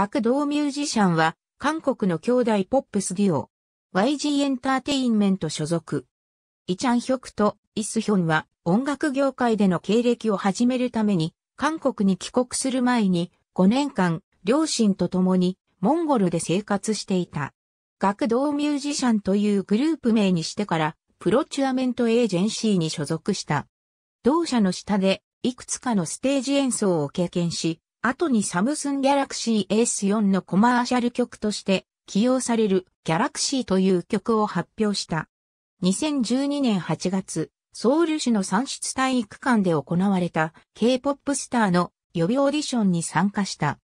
学童ミュージシャンは、韓国の兄弟ポップスデュオ、YG エンターテインメント所属。イチャンヒョクとイスヒョンは、音楽業界での経歴を始めるために、韓国に帰国する前に、5年間、両親と共に、モンゴルで生活していた。学童ミュージシャンというグループ名にしてから、プロチュアメントエージェンシーに所属した。同社の下で、いくつかのステージ演奏を経験し、後にサムスンギャラクシー S4 のコマーシャル曲として起用されるギャラクシーという曲を発表した。2012年8月、ソウル市の産出体育館で行われた K-POP スターの予備オーディションに参加した。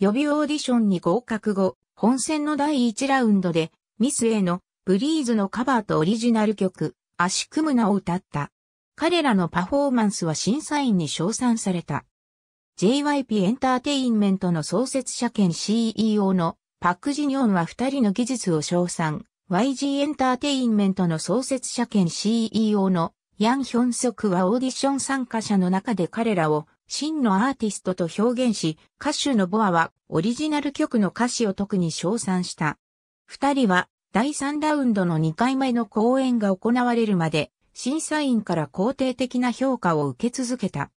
予備オーディションに合格後、本戦の第1ラウンドでミス A のブリーズのカバーとオリジナル曲、足組むなを歌った。彼らのパフォーマンスは審査員に称賛された。JYP エンターテインメントの創設者兼 CEO のパク・ジニョンは二人の技術を称賛。YG エンターテインメントの創設者兼 CEO のヤン・ヒョンソクはオーディション参加者の中で彼らを真のアーティストと表現し、歌手のボアはオリジナル曲の歌詞を特に称賛した。二人は第3ラウンドの2回目の公演が行われるまで審査員から肯定的な評価を受け続けた。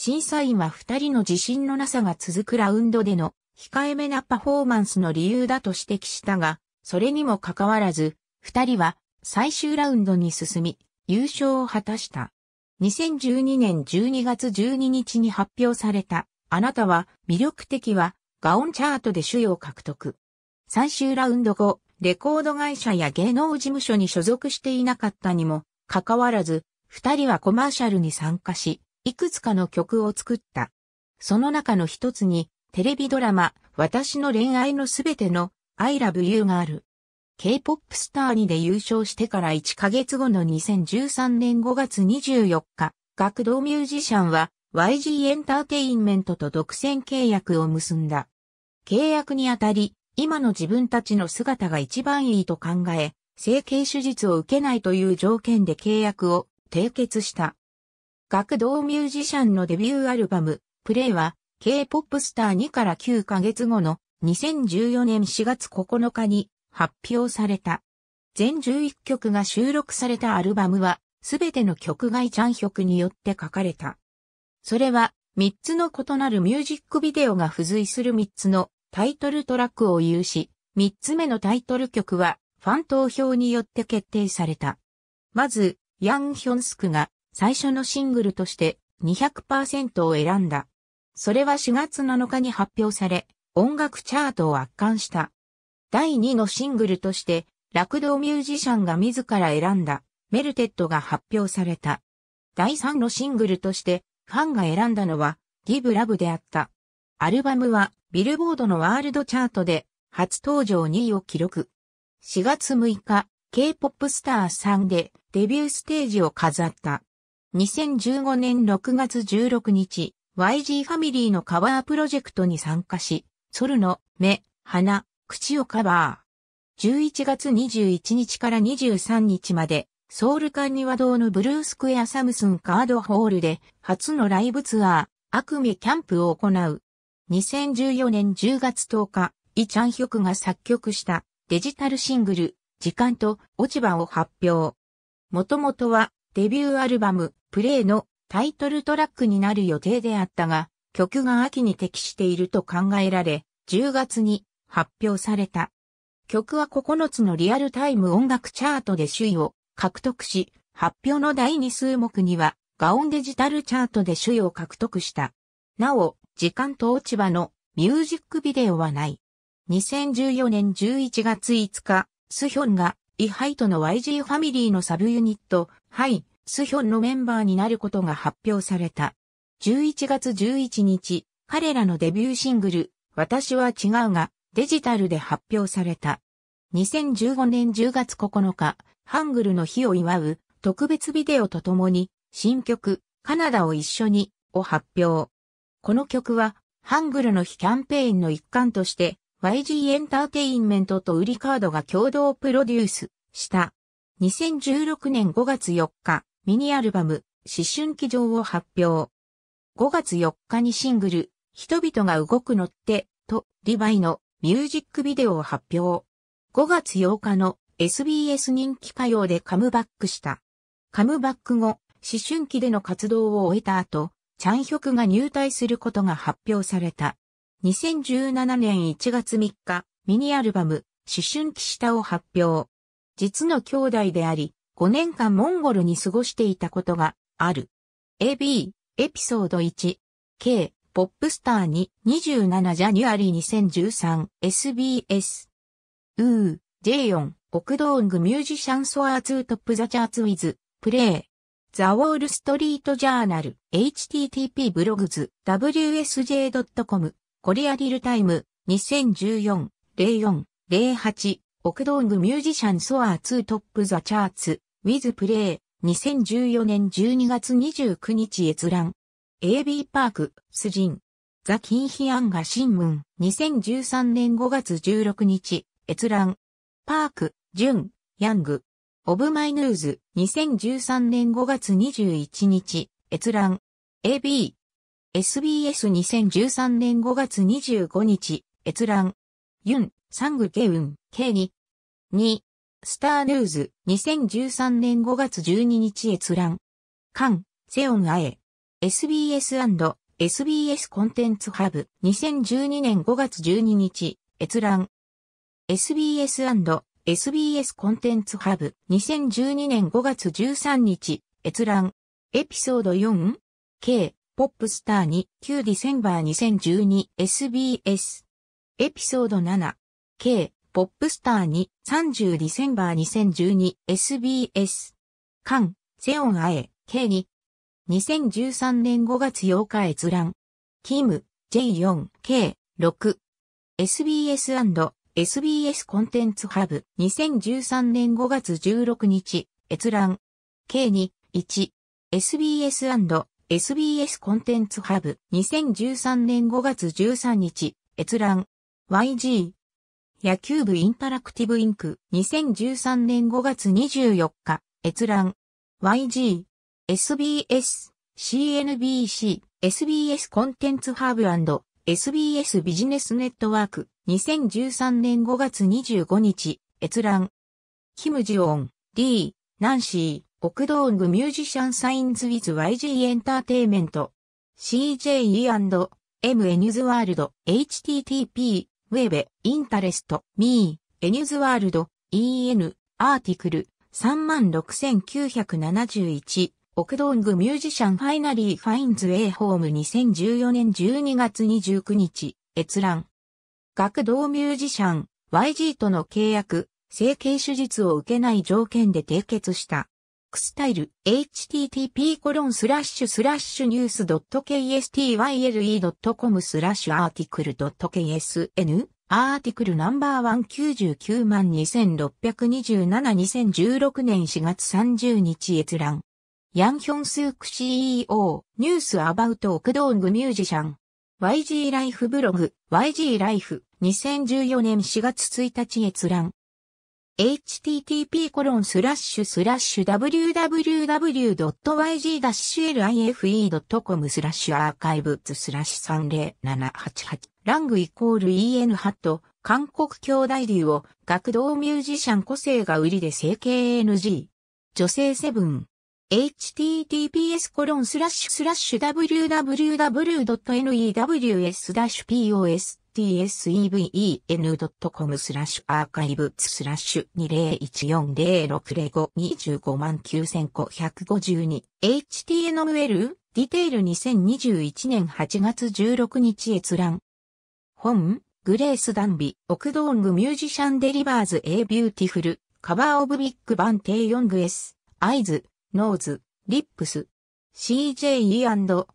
審査員は二人の自信のなさが続くラウンドでの控えめなパフォーマンスの理由だと指摘したが、それにもかかわらず、二人は最終ラウンドに進み、優勝を果たした。2012年12月12日に発表された、あなたは魅力的はガオンチャートで首位を獲得。最終ラウンド後、レコード会社や芸能事務所に所属していなかったにも、かかわらず、二人はコマーシャルに参加し、いくつかの曲を作った。その中の一つに、テレビドラマ、私の恋愛のすべての I love you がある。K-POP スターにで優勝してから1ヶ月後の2013年5月24日、学童ミュージシャンは YG エンターテインメントと独占契約を結んだ。契約にあたり、今の自分たちの姿が一番いいと考え、整形手術を受けないという条件で契約を締結した。学童ミュージシャンのデビューアルバム、プレイは、K-POP スター2から9ヶ月後の2014年4月9日に発表された。全11曲が収録されたアルバムは、すべての曲外チャン曲によって書かれた。それは、3つの異なるミュージックビデオが付随する3つのタイトルトラックを有し、3つ目のタイトル曲は、ファン投票によって決定された。まず、ヤンヒョンスクが最初のシングルとして200%を選んだ。それは4月7日に発表され、音楽チャートを圧巻した。第2のシングルとして、楽道ミュージシャンが自ら選んだ、メルテッドが発表された。第3のシングルとして、ファンが選んだのは、ギブラブであった。アルバムは、ビルボードのワールドチャートで、初登場2位を記録。4月6日、K-POP スターさんでデビューステージを飾った。2015年6月16日、YG ファミリーのカバープロジェクトに参加し、ソルの目、鼻、口をカバー。11月21日から23日まで、ソウルカンニワ堂のブルースクエアサムスンカードホールで初のライブツアー、アクメキャンプを行う。2014年10月10日、イ・チャンヒョクが作曲したデジタルシングル、時間と落ち葉を発表。もともとはデビューアルバム、プレイのタイトルトラックになる予定であったが、曲が秋に適していると考えられ、10月に発表された。曲は9つのリアルタイム音楽チャートで首位を獲得し、発表の第2数目には、ガオンデジタルチャートで首位を獲得した。なお、時間と落ち葉のミュージックビデオはない。2014年11月5日、スヒョンがイハイとの YG ファミリーのサブユニット、ハイ、スヒョンのメンバーになることが発表された。11月11日、彼らのデビューシングル、私は違うが、デジタルで発表された。2015年10月9日、ハングルの日を祝う特別ビデオとともに、新曲、カナダを一緒に、を発表。この曲は、ハングルの日キャンペーンの一環として、YG エンターテインメントと売りカードが共同プロデュースした。2016年5月4日、ミニアルバム、思春期上を発表。5月4日にシングル、人々が動くのって、と、リヴァイのミュージックビデオを発表。5月8日の SBS 人気歌謡でカムバックした。カムバック後、思春期での活動を終えた後、チャンヒョクが入隊することが発表された。2017年1月3日、ミニアルバム、思春期下を発表。実の兄弟であり、5年間モンゴルに過ごしていたことがある。AB、エピソード1、K、ポップスターに27ジャニュアリー 2013SBS。うー、J4、クドーングミュージシャンソアーツートップザチャーツウィズ、プレイ。ザ・ウォール・ストリート・ジャーナル、http ブログズ、wsj.com、コリアリルタイム、2014-04-08、オクドングミュージシャンソアーートップザチャーツ、ウィズプレイ、2014年12月29日閲覧。AB パーク、スジン。ザ・キンヒアンガシンムン、2013年5月16日、閲覧。パーク、ジュン、ヤング。オブ・マイ・ヌーズ、2013年5月21日、閲覧。AB。SBS2013 年5月25日、閲覧。ユン、サング・ゲウン、K2。2。スターニューズ、2013年5月12日閲覧。ン、セオンアエ。SBS&SBS コンテンツハブ、2012年5月12日、閲覧。SBS&SBS コンテンツハブ、2012年5月13日、閲覧。エピソード 4? K、ポップスターに、9ディセンバー2012、SBS。エピソード 7K、ポップスターに30ディセンバー 2012SBS。カン、セオンアエ、K に。2013年5月8日閲覧。キム、J4、K、6。SBS& SBS コンテンツハブ2013年5月16日閲覧 k に1 SBS& SBS コンテンツハブ2013年5月13日閲覧 YG 野球部インタラクティブインク2013年5月24日閲覧 YG SBS CNBC SBS コンテンツハーブ &SBS ビジネスネットワーク2013年5月25日閲覧キムジオン D ナンシーオクドーングミュージシャンサインズウィズ YG エンターテイメント CJE&M ニューズワールド http ウェベ、インタレスト、ミー、エニューズワールド、EN、アーティクル、36971、オクドングミュージシャンファイナリーファインズ A ホーム2014年12月29日、閲覧。学童ミュージシャン、YG との契約、整形手術を受けない条件で締結した。スタイル http コロンスラッシュスラッシュニュース .kstyle.com スラッシュアーティクル .ksn アーティクルナンバー199万2627-2016年4月30日閲覧。ヤンヒョンスーク CEO ニュースアバウトオクドングミュージシャン YG ライフブログ YG ライフ2014年4月1日閲覧。http://www.yg-life.com スラッシュアーカイブズスラッシュ30788ラングイコール EN ハット韓国兄弟流を学童ミュージシャン個性が売りで整形 NG 女性セブン https www.news-postseven.com スラッシュアーカイブスラッシュ201406052万9552 h t n l ディテール2021年8月16日閲覧本グレース・ダンビ、オクドーング・ミュージシャン・デリバーズ・エイ・ビューティフル、カバー・オブ・ビッグ・バン・テイ・ヨング・エス、アイズ、ノーズ、リップス、CJE&M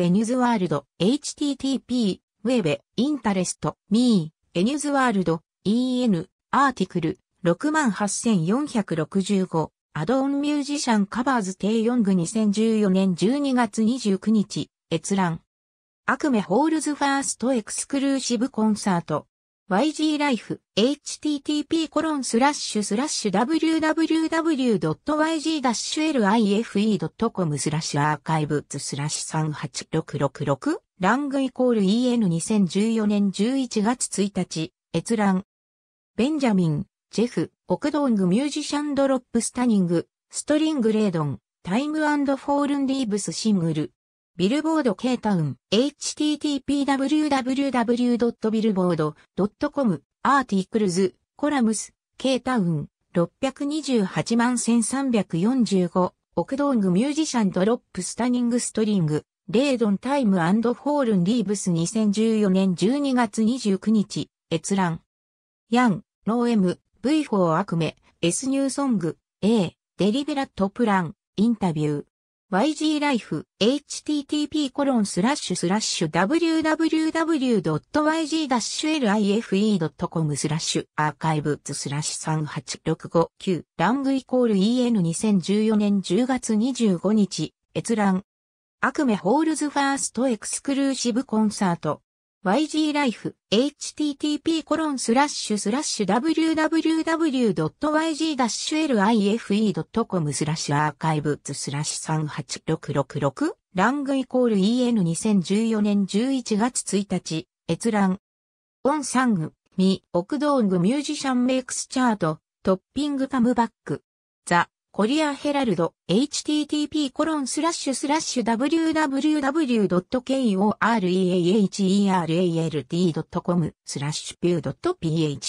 n ニューズワールド、http、ウェベ、インタレスト、ミー、n ニューズワールド、en、アーティクル、68465、アドオンミュージシャンカバーズ低四具2014年12月29日、閲覧。アクメホールズファーストエクスクルーシブコンサート、yglife http コロンスラッシュスラッシュ www.yg-life.com スラッシュアーカイブスラッシュ38666ラングイコール EN2014 年11月1日閲覧ベンジャミン、ジェフ、オクドングミュージシャンドロップスタニング、ストリングレードン、タイムフォールンリーブスシングル、ビルボード K タウン、http://www.billboard.com、アーティクルズ、コラムス、K タウン、628万1345、億ドングミュージシャンドロップスタニングストリング、レイドンタイムホールンリーブス2014年12月29日、閲覧。ヤン、ローエム、V4 アクメ、S ニューソング、A、デリベラットプラン、インタビュー。yglife http コロンスラッシュスラッシュ www.yg-life.com スラッシュアーカイブズスラッシュ38659ラングイコール en2014 年10月25日閲覧アクメホールズファーストエクスクルーシブコンサート YGLife http://www.yg-life.com スラッシュアーカイブズスラッシュ38666ラングイコール EN2014 年11月1日閲覧オンサングミオクドーングミュージシャンメイクスチャートトッピングカムバックザコリアヘラルド、http コロンスラッシュスラッシュ www.koreaherald.com スラッシュピュー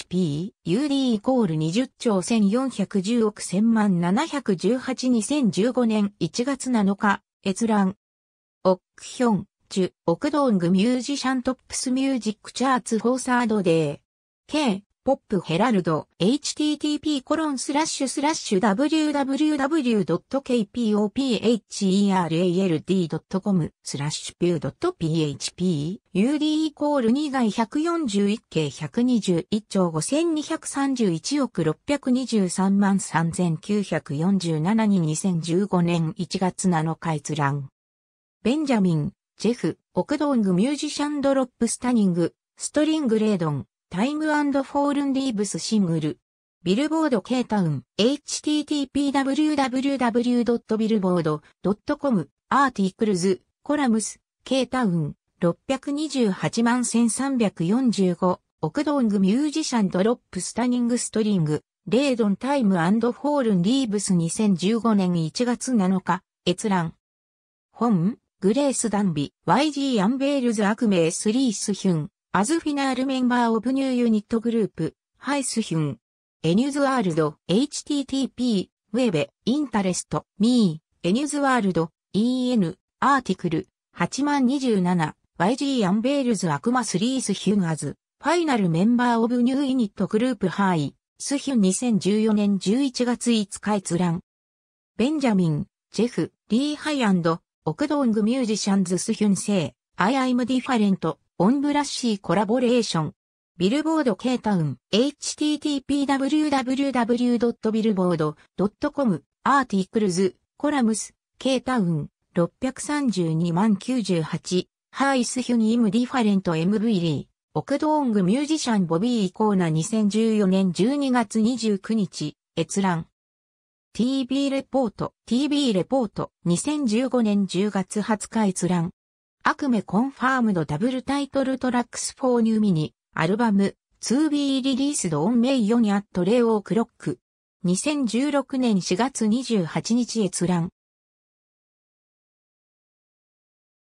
.php UD イコール20兆1410億1000万718 2015年1月7日閲覧オックヒョン、チュ、オクドングミュージシャントップスミュージックチャーツフォーサードデー K ポップヘラルド http コロンスラッシュスラッシュ www.kpopherald.com スラッシュピュー .php UD イコール2外141系121兆5231億623万3947に2015年1月7日閲覧ベンジャミン、ジェフ、オクドングミュージシャンドロップスタニング、ストリングレードンタイムフォールンリーブスシングル。ビルボード K タウン http://www.billboard.com アーティクルズコラムス K タウン628万1345億ドングミュージシャンドロップスタニングストリングレードンタイムフォールンリーブス2015年1月7日閲覧本グレースダンビ YG アンベールズアクメイスリースヒュンアズフィナールメンバーオブニューユニットグループ、ハイスヒュン。エニューズワールド、http、ウェベ、インタレスト、ミー、エニューズワールド、en、アーティクル、8027、YG アンベールズ悪魔スリースヒュンアズ、ファイナルメンバーオブニューユニットグループハイ、スヒュン2014年11月5日閲覧。ベンジャミン、ジェフ、リーハイオクドングミュージシャンズスヒュンセイ、アイアイムディファレント。オンブラッシーコラボレーション。ビルボード K タウン http://www.billboard.com アーティクルズコラムス K タウン632万98ハイスヒュニームディファレント MV リーオクドーングミュージシャンボビーイコーナ2014年12月29日閲覧 t b レポート t b レポート2015年10月20日閲覧アクメコンファームドダブルタイトルトラックスフォーニューミニ、アルバム、2B リリースドオンメイヨニアットレオークロック。2016年4月28日閲覧。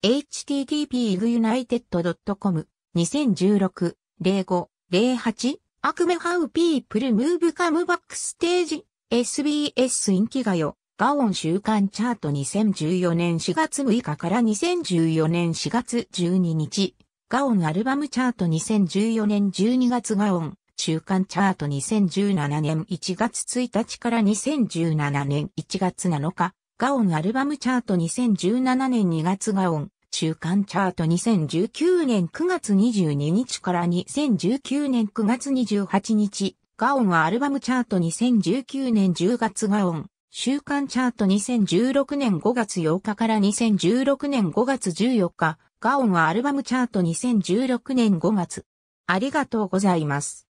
http://united.com2016-05-08 アクメハウピープルムーブカムバックステージ SBS インキガヨガオン週刊チャート2014年4月6日から2014年4月12日。ガオンアルバムチャート2014年12月ガオン週刊チャート2017年1月1日から2017年1月7日。ガオンアルバムチャート2017年2月ガオン週刊チャート2019年9月22日から2019年9月28日。ガオンアルバムチャート2019年10月ガオン週刊チャート2016年5月8日から2016年5月14日、ガオンはアルバムチャート2016年5月。ありがとうございます。